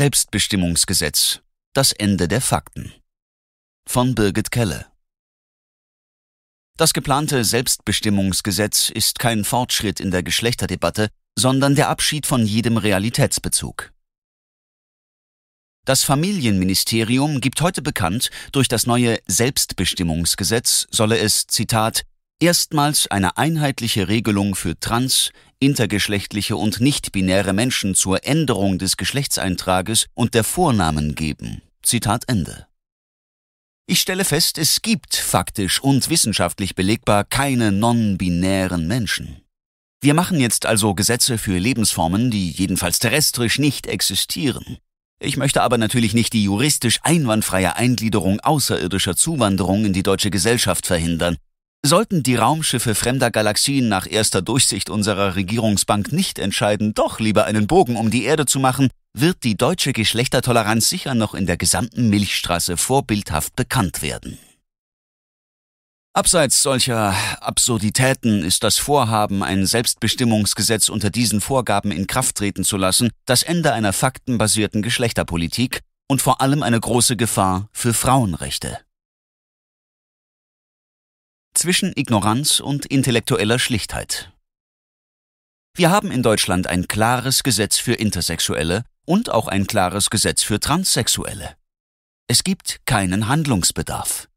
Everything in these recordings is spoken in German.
Selbstbestimmungsgesetz. Das Ende der Fakten. Von Birgit Kelle. Das geplante Selbstbestimmungsgesetz ist kein Fortschritt in der Geschlechterdebatte, sondern der Abschied von jedem Realitätsbezug. Das Familienministerium gibt heute bekannt, durch das neue Selbstbestimmungsgesetz solle es, Zitat, erstmals eine einheitliche Regelung für trans, intergeschlechtliche und nicht-binäre Menschen zur Änderung des Geschlechtseintrages und der Vornamen geben. Zitat Ende. Ich stelle fest, es gibt faktisch und wissenschaftlich belegbar keine non-binären Menschen. Wir machen jetzt also Gesetze für Lebensformen, die jedenfalls terrestrisch nicht existieren. Ich möchte aber natürlich nicht die juristisch einwandfreie Eingliederung außerirdischer Zuwanderung in die deutsche Gesellschaft verhindern. Sollten die Raumschiffe fremder Galaxien nach erster Durchsicht unserer Regierungsbank nicht entscheiden, doch lieber einen Bogen um die Erde zu machen, wird die deutsche Geschlechtertoleranz sicher noch in der gesamten Milchstraße vorbildhaft bekannt werden. Abseits solcher Absurditäten ist das Vorhaben, ein Selbstbestimmungsgesetz unter diesen Vorgaben in Kraft treten zu lassen, das Ende einer faktenbasierten Geschlechterpolitik und vor allem eine große Gefahr für Frauenrechte zwischen Ignoranz und intellektueller Schlichtheit. Wir haben in Deutschland ein klares Gesetz für Intersexuelle und auch ein klares Gesetz für Transsexuelle. Es gibt keinen Handlungsbedarf.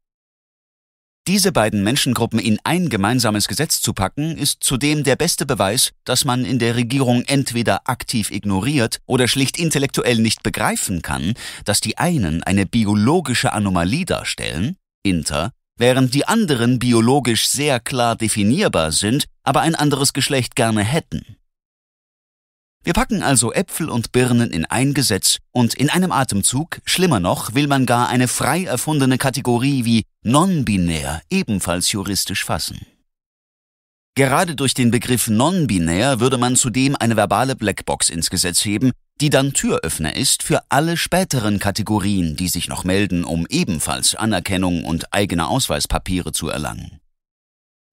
Diese beiden Menschengruppen in ein gemeinsames Gesetz zu packen, ist zudem der beste Beweis, dass man in der Regierung entweder aktiv ignoriert oder schlicht intellektuell nicht begreifen kann, dass die einen eine biologische Anomalie darstellen, Inter, Während die anderen biologisch sehr klar definierbar sind, aber ein anderes Geschlecht gerne hätten. Wir packen also Äpfel und Birnen in ein Gesetz und in einem Atemzug, schlimmer noch, will man gar eine frei erfundene Kategorie wie non-binär ebenfalls juristisch fassen. Gerade durch den Begriff non-binär würde man zudem eine verbale Blackbox ins Gesetz heben, die dann Türöffner ist für alle späteren Kategorien, die sich noch melden, um ebenfalls Anerkennung und eigene Ausweispapiere zu erlangen.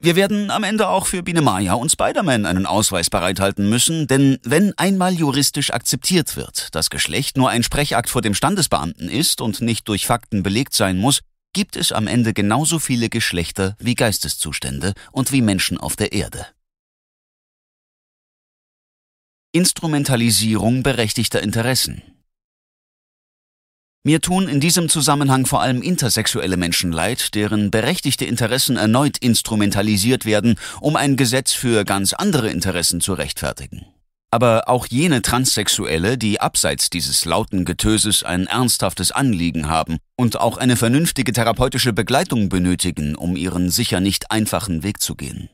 Wir werden am Ende auch für Biene Maya und Spider-Man einen Ausweis bereithalten müssen, denn wenn einmal juristisch akzeptiert wird, dass Geschlecht nur ein Sprechakt vor dem Standesbeamten ist und nicht durch Fakten belegt sein muss, gibt es am Ende genauso viele Geschlechter wie Geisteszustände und wie Menschen auf der Erde. Instrumentalisierung berechtigter Interessen. Mir tun in diesem Zusammenhang vor allem intersexuelle Menschen leid, deren berechtigte Interessen erneut instrumentalisiert werden, um ein Gesetz für ganz andere Interessen zu rechtfertigen. Aber auch jene Transsexuelle, die abseits dieses lauten Getöses ein ernsthaftes Anliegen haben und auch eine vernünftige therapeutische Begleitung benötigen, um ihren sicher nicht einfachen Weg zu gehen.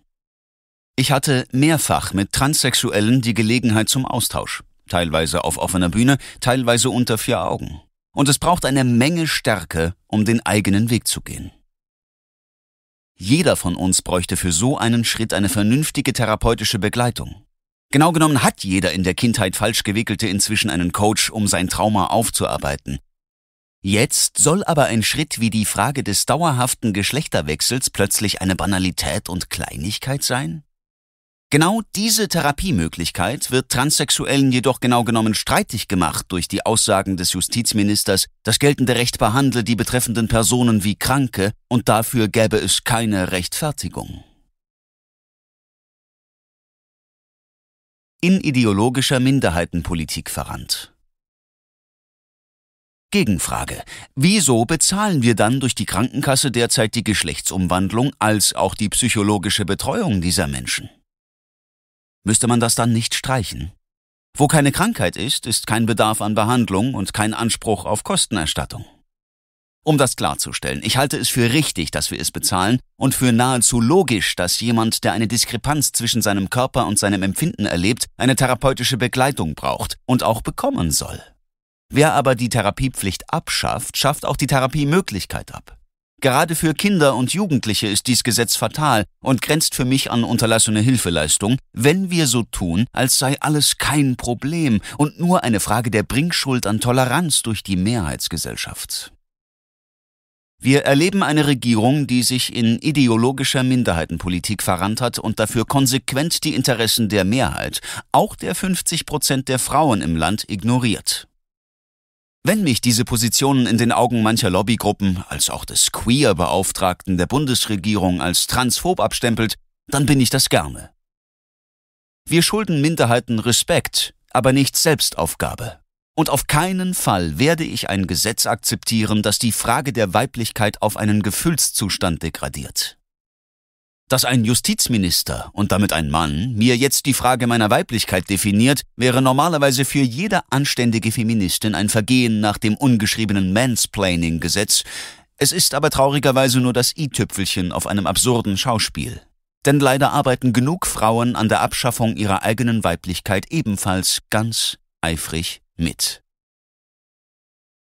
Ich hatte mehrfach mit Transsexuellen die Gelegenheit zum Austausch, teilweise auf offener Bühne, teilweise unter vier Augen. Und es braucht eine Menge Stärke, um den eigenen Weg zu gehen. Jeder von uns bräuchte für so einen Schritt eine vernünftige therapeutische Begleitung. Genau genommen hat jeder in der Kindheit falsch gewickelte inzwischen einen Coach, um sein Trauma aufzuarbeiten. Jetzt soll aber ein Schritt wie die Frage des dauerhaften Geschlechterwechsels plötzlich eine Banalität und Kleinigkeit sein? Genau diese Therapiemöglichkeit wird Transsexuellen jedoch genau genommen streitig gemacht durch die Aussagen des Justizministers, das geltende Recht behandle die betreffenden Personen wie Kranke und dafür gäbe es keine Rechtfertigung. In ideologischer Minderheitenpolitik verrannt. Gegenfrage. Wieso bezahlen wir dann durch die Krankenkasse derzeit die Geschlechtsumwandlung als auch die psychologische Betreuung dieser Menschen? müsste man das dann nicht streichen. Wo keine Krankheit ist, ist kein Bedarf an Behandlung und kein Anspruch auf Kostenerstattung. Um das klarzustellen, ich halte es für richtig, dass wir es bezahlen und für nahezu logisch, dass jemand, der eine Diskrepanz zwischen seinem Körper und seinem Empfinden erlebt, eine therapeutische Begleitung braucht und auch bekommen soll. Wer aber die Therapiepflicht abschafft, schafft auch die Therapiemöglichkeit ab. Gerade für Kinder und Jugendliche ist dies Gesetz fatal und grenzt für mich an unterlassene Hilfeleistung, wenn wir so tun, als sei alles kein Problem und nur eine Frage der Bringschuld an Toleranz durch die Mehrheitsgesellschaft. Wir erleben eine Regierung, die sich in ideologischer Minderheitenpolitik verrannt hat und dafür konsequent die Interessen der Mehrheit, auch der 50 Prozent der Frauen im Land, ignoriert. Wenn mich diese Positionen in den Augen mancher Lobbygruppen als auch des Queer-Beauftragten der Bundesregierung als transphob abstempelt, dann bin ich das gerne. Wir schulden Minderheiten Respekt, aber nicht Selbstaufgabe. Und auf keinen Fall werde ich ein Gesetz akzeptieren, das die Frage der Weiblichkeit auf einen Gefühlszustand degradiert. Dass ein Justizminister und damit ein Mann mir jetzt die Frage meiner Weiblichkeit definiert, wäre normalerweise für jede anständige Feministin ein Vergehen nach dem ungeschriebenen Mansplaining-Gesetz. Es ist aber traurigerweise nur das i-Tüpfelchen auf einem absurden Schauspiel. Denn leider arbeiten genug Frauen an der Abschaffung ihrer eigenen Weiblichkeit ebenfalls ganz eifrig mit.